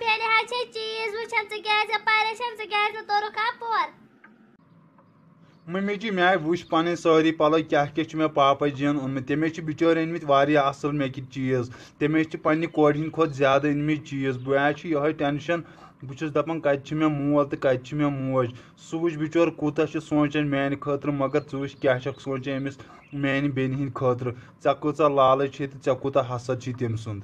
بیٚنہِ حظ چھے چیٖز وٕچھان ژٕ کیٛازِ پریشان ژٕ کیٛازِ نہٕ توٚرُکھ اَپور مٔمی جی مےٚ آے وٕچھ پَنٕنۍ سٲری پَلو کیا کیٛاہ چھِ مےٚ پاپا جی یَن أنمٕتۍ تٔمۍ چھِ بِچٲرۍ أنمٕتۍ واریاہ اَصٕل مےٚ کِتھ چیٖز تٔمۍ چھِ پنٛنہِ کورِ ہِنٛدۍ کھۄتہٕ زیادٕ ان چیٖز چیز حظ چھِ یِہوٚے ٹٮ۪نشَن ٹینشن چھُس دَپان کَتہِ چھِ مےٚ مول تہٕ کَتہِ چھِ مےٚ موج سُہ وٕچھ بِچور کوٗتاہ چھُ سونٛچان میٛانہِ خٲطرٕ مگر ژٕ وٕچھ کیٛاہ چھَکھ سونٛچان أمِس میٛانہِ بیٚنہِ ہِنٛدۍ خٲطرٕ ژےٚ کۭژاہ لالٕچ چھِ تہٕ ژےٚ کوٗتاہ حسد چھِ تٔمۍ سند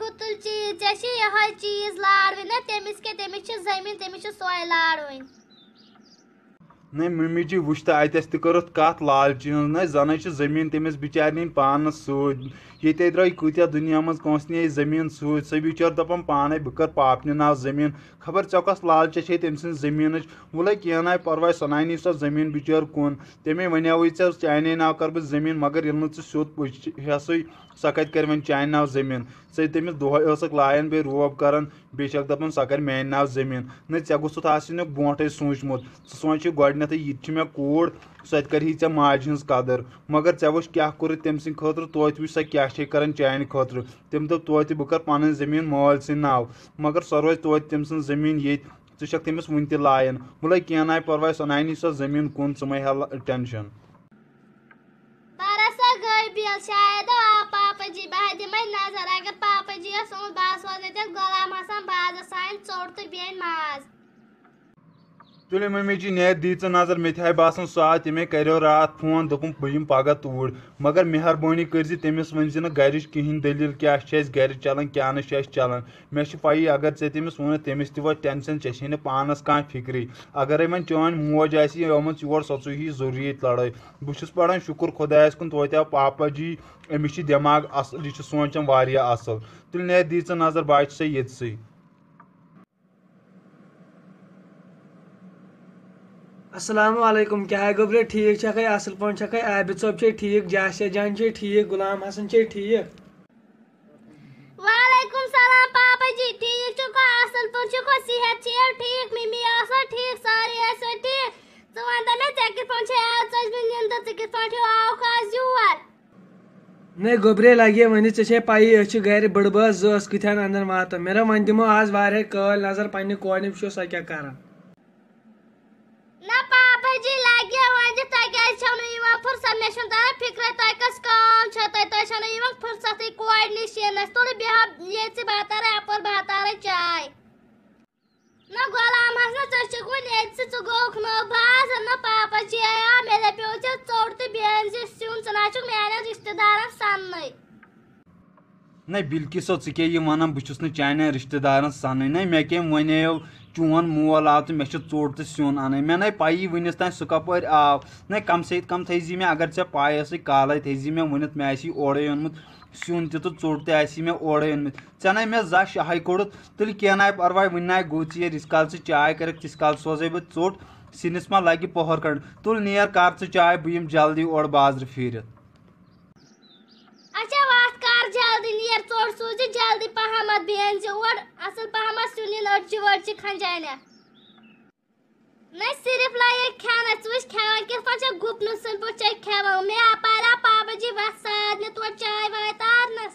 گُتُل چیٖز ژےٚ چھِ یِہوٚے چیٖز لارٕنۍ نہ تٔمِس کیٛاہ تٔمِس چھِ زٔمیٖن تٔمِس چھِ سۄے لارٕنۍ نَے مٔمی جی وٕچھ تہٕ اَتٮ۪س تہِ کٔرٕتھ کَتھ لالچی ہٕنٛز نہ زَنَے چھِ زٔمیٖن تٔمِس بِچارنٕے پانَس سۭتۍ ییٚتے درٛاے کۭتیٛاہ دُنیا منٛز کٲنٛسہِ نِیے زٔمیٖن سۭتۍ سۄ بِچٲر دَپان پانَے بہٕ کَرٕ پاپنہِ ناو زٔمیٖن خبر ژےٚ کۄس لالچے چھے تٔمۍ سٕنٛز زٔمیٖنٕچ وَلَے کینٛہہ نَے پَرواے سۄ نَے نی سۄ زٔمیٖن بِچٲر کُن تٔمے وَنیٛاوٕے ژےٚ چانہِ ناو کَرٕ بہٕ زٔمیٖن مگر ییٚلہِ نہٕ ژٕ سیوٚد ہٮ۪سٕے سۄ کَتہِ کَرِ وۄنۍ چانہِ ناو زٔمیٖن ژےٚ تٔمِس دۄہے ٲسٕکھ لایان بیٚیہِ روب کران بیٚیہِ چھَکھ دَپان سۄ کرِ میانہِ ناو زٔمیٖن نہ ژےٚ گوٚژھُتھ آسنکھ برونٛٹھٕے سوٗنٛچمُت ژٕ سونٛچہِ گۄڈٕنیٚتھٕے یہِ تہِ چھِ مےٚ کوٗر سۄ تہِ کَرِہی ژےٚ ماجہِ ہِنٛز قدٕر مگر ژےٚ وٕچھ کیاہ کوٚرُتھ تٔمۍ سٕنٛدِ خٲطرٕ توتہِ وٕچھ سۄ کیاہ چھے کران چانہِ خٲطرٕ تٔمۍ دوٚپ توتہِ بہٕ کَرٕ پَنٕنۍ زٔمیٖن مٲلۍ سٕنٛدۍ ناو مگر سۄ روزِ توتہِ تٔمۍ سٕنٛز زٔمیٖن ییٚتہِ ژٕ چھَکھ تٔمِس وٕنہِ تہِ لایان وَلے کینٛہہ نَے پَرواے سۄ نانی سۄ زٔمیٖن کُن ژٕ مہ ہیٚل ٹٮ۪نشَن जी बाजी मैं नजर अगर पापजी सोन बास वजह गुलाम हसन बाजस साइन चोट तो बेन माज تُلِو مٔمی جی نیت دِژٕ نظر مےٚ تہِ ہَے باسان سُہ آو تٔمۍ کَریو راتھ فون دوٚپُم بہٕ یِمہٕ پَگہہ توٗرۍ مگر مہربٲنی کٔرۍزِ تٔمِس ؤنۍزِ نہٕ گَرِچ کِہیٖنۍ دٔلیٖل کیٛاہ چھِ اَسہِ گَرِ چَلان کیٛاہ نہٕ چھِ اَسہِ چَلان مےٚ چھِ پَیی اگر ژےٚ تٔمِس ووٚنُتھ تٔمِس تہِ وۄتھِ ٹٮ۪نشَن ژےٚ چھی نہٕ پانَس کانٛہہ فِکری اگرَے وۄنۍ چٲنۍ موج آسی آمٕژ یور سۄ ژوٗہی ضٔروٗری ییٚتہِ لَڑٲے بہٕ چھُس پَران شُکُر خۄدایَس کُن تویتہِ آو پاپا جی أمِس چھِ دٮ۪ماغ اَصٕل یہِ چھِ سونٛچان واریاہ اَصٕل تُلۍ نیت دِژٕ نظر بہٕ ہَے چھُسَے ییٚتہِ سٕے असलम क्या गबर ठीक छे असल पे छे आबिद सब ठीक जासिया जान ठीक गुलाम हसन ठीक वालेकुम सलाम पापा जी ठीक छो को असल पर छो को सेहत छे ठीक मिमी आसा ठीक सारे आसा ठीक तो वंदा ने चेक पर छे आज आज में निंदा चेक पर छे आओ खास जुवर ने गोबरे लगे वन चे पाई अच्छे गर बड़ बस जस कथन अंदर वात मेरा वन दिमो आज वारे कल नजर पन्ने कोने वशो सा क्या करन Na papaji lagi awanje tagi aşana yuvan fırsat neşundara Fikret Aykas kam çatay taşana yuvan fırsatı koordinasyonu Tolu bir hap yetsi bahtara yapar bahtara çay Na golam hasna çaşıkun yetsi çugok no baz na papaji aya mele piyotya çortu biyanzi siyun sınaçuk meyana riştidaran sanlay Ne bilki so çike yuvanam bu çusnu çayna riştidaran sanlay Ne mekem vanev چون مول آو تہٕ مےٚ چھِ ژوٚٹ تہٕ سیُن اَنٕنۍ مےٚ نَے پَیی وٕنیُس تانۍ سُہ کَپٲرۍ آو نَے کَم سے کَم تھٔے زِ مےٚ اگر ژےٚ پَے ٲسٕے کالَے تھٔے زِ مےٚ ؤنِتھ مےٚ آسی اورَے اوٚنمُت سیُن تہِ تہٕ ژوٚٹ تہِ آسی مےٚ اورَے أنمٕتۍ ژےٚ نَے مےٚ زانٛہہ شَہَے کوٚڑُتھ تیٚلہِ کینٛہہ نَے پَرواے وٕنۍ نَے گوٚو ژیر ییٖتِس کال ژٕ چاے کَرَکھ تیٖتِس کال سوزَے بہٕ ژوٚٹ سِنِس ما لَگہِ پۄہَر کَڑُن تُل نیر کَر ژٕ چاے بہٕ یِمہٕ جلدی اورٕ بازرٕ پھیٖرِتھ ژیر ژوٚٹ سوٗزِ جلدی پَہمَتھ بیٚیہِ أنۍ زِ اور اَصٕل پَہمَتھ سیُن یِن أڑجہِ ؤڑجہِ کھنٛجانٮ۪تھ نہ صرف لایک کھٮ۪نَس ژٕ وٕچھ کھٮ۪وان کِتھ پٲٹھۍ چھَکھ گُپنہٕ سٕنٛدۍ پٲٹھۍ چھَکھ کھٮ۪وان مےٚ اَپارا پابجی وَتھ سارنٕے تورٕ چاے واے تارنَس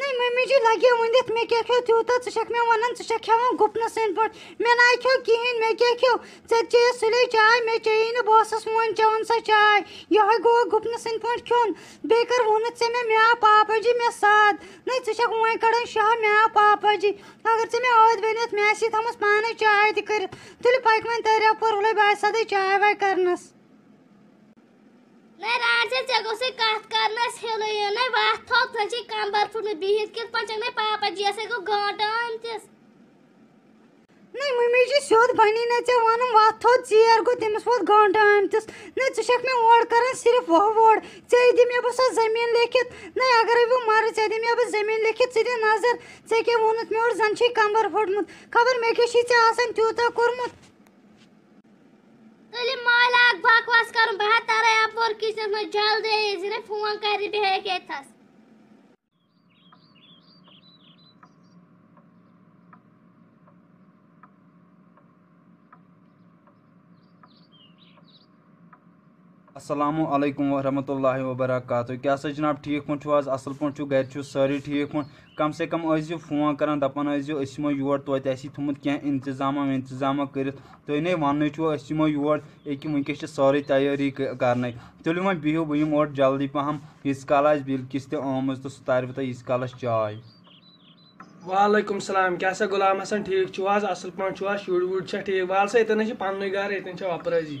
Nei, mummici, lagea unde mi gekeu tu tot să șec meu anan să șec eu gupna sen pot. Me nai keu kihin me gekeu. Tet ce sule chai me ce in bosas mon ce on sa chai. Yo go gupna sen pot kyun. Bekar hunat se me mea papa ji me sad. Nei să șec un kadan shah mea papa ji. Agar se me od venit me asi thamas pana chai dikar. Tul paik men tare por ulai bai sada chai vai karnas. نَے ران چھَس ژےٚ گوٚژھُے کَتھ کَرنَس ہیٚونٕے نَے وَتھ تھوٚد نہ چھِ کَمبَر پھُٹمُت بِہِتھ کِتھ پٲٹھۍ چھَکھ نَے پاپا جِیَسَے گوٚو گٲنٛٹہٕ آمتِس نَے مٔمی جی سیوٚد بَنی نہ ژےٚ وَنُم وَتھ تھوٚد ژیر گوٚو تٔمِس ووت گٲنٛٹہٕ آمتِس نَے ژٕ چھَکھ مےٚ اور کَران صرف وۄہ وۄڑ ژے دِمہٕ ہے بہٕ سۄ زٔمیٖن لیکھِتھ نَے اَگرَے بہٕ مَرٕ ژےٚ دِمہٕ ہے بہٕ زٔمیٖن لیکھِتھ ژٕ دِ نظر ژےٚ کیٛاہ ووٚنُتھ مےٚ اور زَن چھُے کَمبَر پھوٚٹمُت خبر مےٚ کیٛاہ چھُے ژےٚ آسان تیوٗتاہ کوٚرمُت تیٚلہِ مٲلۍ اکھ بکواس کرُن بہٕ ہا ترے اپور کِچنس منٛز جلدی ٲسۍ فون کرِ بہٕ ہیٚکہِ ییٚتھس असलम वरम वबरक क्या सा जनाब ठीक पुन असल पुन गर सारी ठीक पुन कम से कम तो ऐसी फोन कर दपान अमो योर तो थोमुत कह इंतजाम इंतजाम कर वन अमो योर एक वनकस सारी तैयारी कर तुम वो बिहु बह और जल्दी पहम यीस कल बिलकिस तम तो सह तारव तुम यीस कल चाय वालेकुम सलाम क्या सा गुलाम हसन ठीक असल पुन शुर वुर ठीक वाल सा ये पन्न गारे ये वपराजी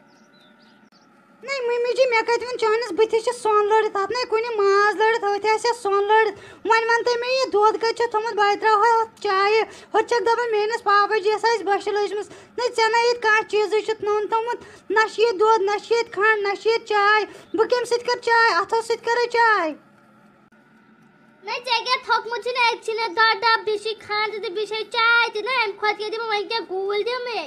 نَے مٔمی جی مےٚ کَتہِ ووٚن چٲنِس بٕتھِس چھِ سۄن لٲرِتھ اَتھ نَے کُنہِ ماز لٲرِتھ أتھۍ آسہِ سۄن لٲرِتھ وۄنۍ وَن تُہۍ مےٚ یہِ دۄد کَتہِ چھُ تھوٚمُت بہٕ ترٛاوہا اَتھ چایہِ ہُتہِ چھَکھ دَپان میٛٲنِس پاپَس جِیَس آسہِ بۄچھِ لٔجمٕژ نَے ژےٚ نَے ییٚتہِ کانٛہہ چیٖزٕے چھُتھ نوٚن تھوٚمُت نہ چھِ ییٚتہِ دۄد نہ چھِ ییٚتہِ کھَنٛڈ نہ چھِ ییٚتہِ چاے بہٕ کَمہِ سۭتۍ کَرٕ چاے اَتھو سۭتۍ کَرے چاے نَے ژےٚ کیٛاہ تھوٚکمُت چھُنہ أتۍ چھِنہ دۄد ڈَب بیٚیہِ چھِ کھَنٛڈ تہِ بیٚیہِ چھے چاے تہِ نہ اَمہِ کھۄتہٕ کیٛاہ دِمہٕ وۄنۍ کیٛاہ گوٗلۍ دِمَے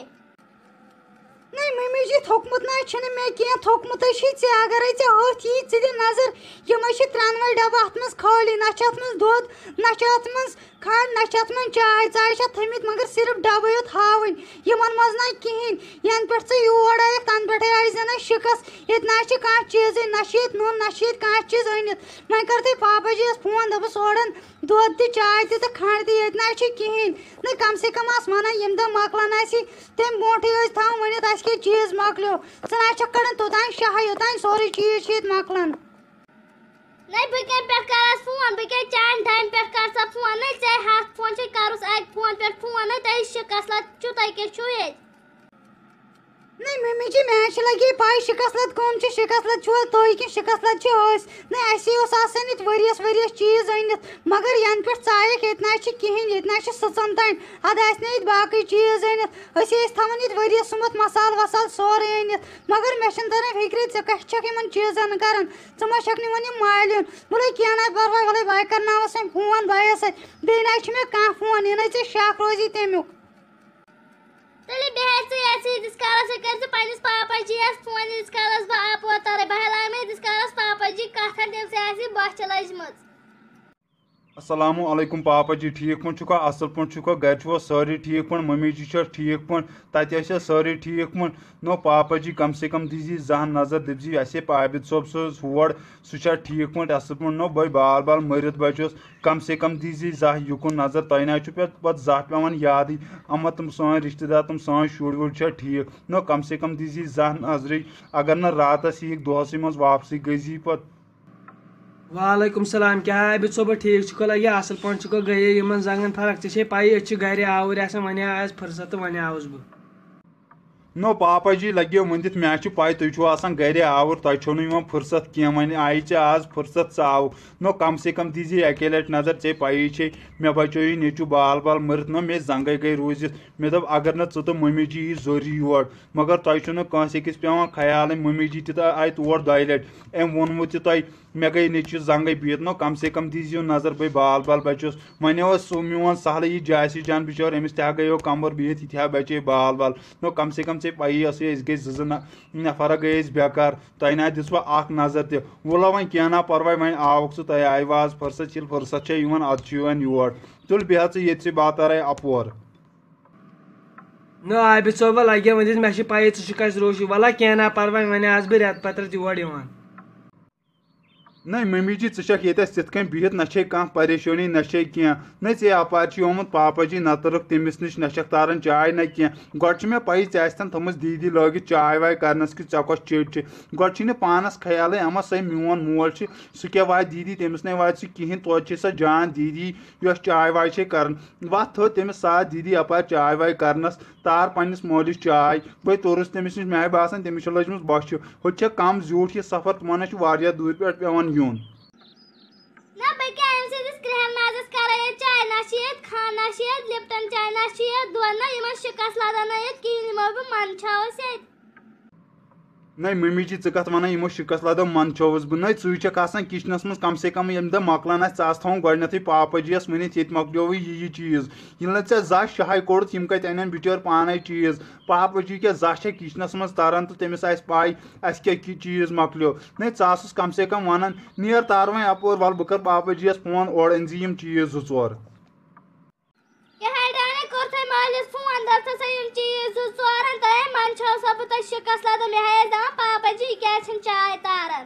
نَے مٔمی جی تھوٚکمُت نَے چھُنہٕ مےٚ کینٛہہ تھوٚکمُتَے چھُے ژےٚ اَگرَے ژےٚ أتھۍ یی ژٕ دِ نظر یِمَے چھِ ترٛٮ۪نوَے ڈَبہٕ اَتھ منٛز خٲلی نہ چھِ اَتھ منٛز دۄد نہ چھِ اَتھ منٛز کھنٛڈ نہ چھِ اَتھ منٛز چاے ژاے چھِ اَتھ تھٲمٕتۍ مگر صرف ڈَبٕے یوت ہاوٕنۍ یِمَن منٛز نَے کِہیٖنۍ یَنہٕ پٮ۪ٹھ ژٕ یور آیَکھ تَنہٕ پٮ۪ٹھَے آے زَن اَسہِ شِکَس ییٚتہِ نہ چھِ کانٛہہ چیٖزٕے نہ چھِ ییٚتہِ نوٚن نہ چھِ ییٚتہِ کانٛہہ چیٖز أنِتھ وۄنۍ کٔر تۄہہِ پاپا جی یَس فون دوٚپُس اورَن दुध ताय तंड तहन न कम से कम आस वन ये दह मकलान अस तम ब्रोटे थान तो चीज मको ऐन कड़ान तोतान शाह योतान सो चीज मकलान नहीं बे कैन पे कर फोन बे कैन टाइम टाइम पे कर फोन नहीं से हाथ फोन से करस फोन पे फोन नहीं तो शिकस्त छु तो نہ ممی جی مےٚ حظ چھِ لَگے پاے شِکسلَت کٕم چھِ شِکسلَت چھُوا تُہۍ کِنہٕ شِکسلَت چھِ أسۍ نہ اَسے اوس آسان ییٚتہِ ؤریَس ؤریَس چیٖز أنِتھ مگر یَنہٕ پٮ۪ٹھ ژایَکھ ییٚتہِ نہ حظ چھِ کِہیٖنۍ ییٚتہِ نہ حظ چھِ سٕژَن تانۍ اَدٕ آسہِ نہٕ ییٚتہِ باقٕے چیٖز أنِتھ أسۍ ٲسۍ تھاوان ییٚتہِ ؤریَس سُمَتھ مصالہٕ وَسالہٕ سورُے أنِتھ مگر مےٚ چھِنہٕ تَران فِکرِ ژٕ کَتھ چھَکھ یِمَن چیٖزَن کَران ژٕ ما چھَکھ نِوان یِم مالہِ ہُنٛد وَلَے کینٛہہ نہ پَرواے وَلَے بَے کَرناوَس وۄنۍ فون بَیَس سۭتۍ بیٚیہِ نہ حظ چھُ مےٚ کانٛہہ فون یہِ نَے ژےٚ شَکھ روزی تَمیُک Tudo bem, se escalas secando países papas de esponjas, escalas para apontar e barra lá, escalas papas de carca, deve ser esse bosta, elas mãos. Aslam पापा जी ठीक पे चुका असल पे चुका गर चुका सारी ठीक पे मम्मी जी छा ठीक पे तथा सारी ठीक पे नो पापा जी कम से कम दीजी जहां नजर दपजी असे आबिद सोब सज सह ठीक पे असल पे नो बे बाल बाल मरत बचस कम से कम दीजी जह युकुन नजर तह ना पे जह पे याद अमा तुम सान रिश्तेदार तुम सान शुर वुर ठीक नो कम से कम दीजी जह नजर अगर ना रात यी दोहस मज वापसी पे वालेकुम सलाम क्या आबिद सोबत ठीक छुक लगे असल पे छुक गए इन जंगन फर्क ऐसे पाई अच्छे गर आवर वन आज फुर्सत वन आवस बह नो पापा जी लगे वंदित मे पाई तुम गर आवर तुम फुर्सत कें आई ऐ आज फुर्सत साव नो कम से कम दीजिए अके लट नजर ऐ पाई ऐ मे बचो नेचु बाल बाल मरत नो मे जंगे गई रूजित मे दप अगर ना तो मम्मी जी यी जोर योर मगर तुम तो कंस पे ख्याल मम्मी जी तय आये तौर दि लट अम वोनमुत तय مےٚ گٔے نیٚچوِس زنٛگے بِہِتھ نو کَم سے کَم دیٖزیو نظر بٔے بال بال بَچوس وۄنۍ اوس سُہ میون سہلٕے یہِ جاسی جان بِچور أمِس تہِ ہا گٔیو کَمبر بِہِتھ یہِ تہِ ہا بَچے بال بال نو کَم سے کَم ژےٚ پَیی ٲسٕے أسۍ گٔے زٕ زٕ نَفرا گٔے أسۍ بیکار تۄہہِ نہ دِژوا اکھ نظر تہِ وولا وۄنۍ کینٛہہ نہ پَرواے وۄنۍ آوُکھ ژٕ تۄہہِ آیہِ وَ آز فٔرست ییٚلہِ فٔرست چھےٚ یِوان اَدٕ چھُ یِوان یور تُل بیٚہہ ژٕ ییٚتہِ باتارے اَپور نہ عابِد صٲبہ لَگیا وٕنۍ مےٚ چھِ پَیی ژٕ چھُکھ اَسہِ روشی وَلا کینٛہہ نہ پَرواے وۄنۍ آس بہٕ رٮ۪تہٕ پَتہٕ رٮ۪تہٕ یور یِوان نہ ممی جی ژٕ ییٚتٮ۪س تِتھ کٔنۍ بِہِتھ نہ چھے کانٛہہ پریشٲنی نہ چھے کینٛہہ نہ ژے اَپار چھُے آمُت پاپا جی نہ تٔرٕکھ تٔمِس نِش نہ چھَکھ تاران چاے نہ کینٛہہ گۄڈٕ چھِ مےٚ پَیی ژےٚ آسہِ تھَن تھٲومٕژ دیٖدی لٲگِتھ چاے واے کَرنَس کہِ ژےٚ کۄس چیٚٹۍ چھِ گۄڈٕ چھُے نہٕ پانَس خیالٕے اَما سۄے میون مول چھُ سُہ کیٛاہ واتہِ دیٖدی تٔمِس نے واتہِ سُہ کِہیٖنۍ توتہِ چھے سۄ جان دیٖدی یۄس چاے واے چھے کَران وَتھ تھٲو تٔمِس ساتھ دیٖدی اَپار چاے واے کَرنَس تار پنٛنِس مٲلِس چاے بیٚیہِ توٚرُس تٔمِس نِش مےٚ آے باسان تٔمِس چھِ لٔجمٕژ بۄچھِ ہُتہِ چھےٚ کَم زیوٗٹھ یہِ سفر تِمَن ہَے چھُ واریاہ دوٗرِ پٮ۪ٹھ پٮ۪وان घेऊन यापैकी IMCG ग्रहण नाजस कराये चायना शेत खाना शेत लिप्टन चायना शेत धोना इमन शिकास लादा ना येत की निमब نَے مٔمی چھِ ژٕ کَتھ وَنان یِمو شِکَس لَدو منچووُس بہٕ نَے ژٕے چھَکھ آسان کِچنَس منٛز کَم سے کَم ییٚمہِ دۄہ مۄکلان آسہِ ژٕ آس تھاوُن گۄڈٕنٮ۪تھٕے پاپاجِیَس ؤنِتھ ییٚتہِ مۄکلیووُے یہِ یہِ چیٖز ییٚلہِ نہٕ ژےٚ زانٛہہ شَہَے کوٚڑُتھ یِم کَتہِ اَنن بِچٲرۍ پانَے چیٖز پاپاجی کیٛاہ زانٛہہ چھےٚ کِچنَس منٛز تَران تہٕ تٔمِس آسہِ پَے اَسہِ کیٛاہ کہِ چیٖز مۄکلیو نَے ژٕ آسُس کَم سے کَم وَنان نیر تارٕ وۄنۍ اَپور وَلہٕ بہٕ کَرٕ پاپاجِیَس فون اورٕ أنۍ زِ یِم چیٖز زٕ ژور चीज ओर तय मन सब तक शिकस लदम यह दापा जी क्या चाय तारा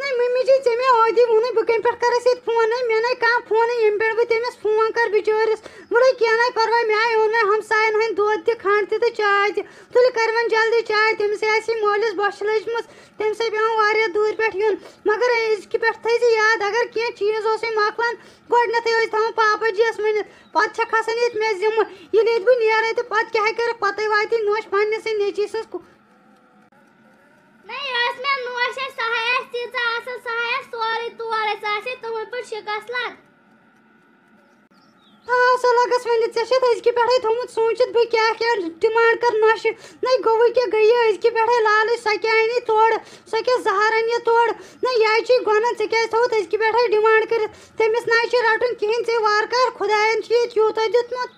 नहीं मम्मी जी चे मे आदि वोन बह पे कर फोन मे नई कह फोन यम पे बह तमिस फोन कर बिचारस वो क्या नई पर्वा मे आए ओन हमसायन हंद दूध त खंड त चाय तुल कर जल्दी चाय तमिस मोलिस बश लजम तमस पे दूर पे मगर अजक पे थी याद अगर कह चीज उस मकलान गोडनथ थवान तो पापा जीस मनित पे खसान ये मे जिम ये बह ना तो पे क्या कर पत वाति नोश पन्स नेची स नाही रस्म्या नऊशे सोचित बह क्या क्या डिमांड कर नश नई गो क्या गई अजकि पे लालच सो क्या अनी तोड़ सो क्या जहर अन तोड़ ना यह गोन ऐ क्या थोत अजकि पे डिमांड कर तमिस ना रटन कहें वार कर खुदायन यूत दितमुत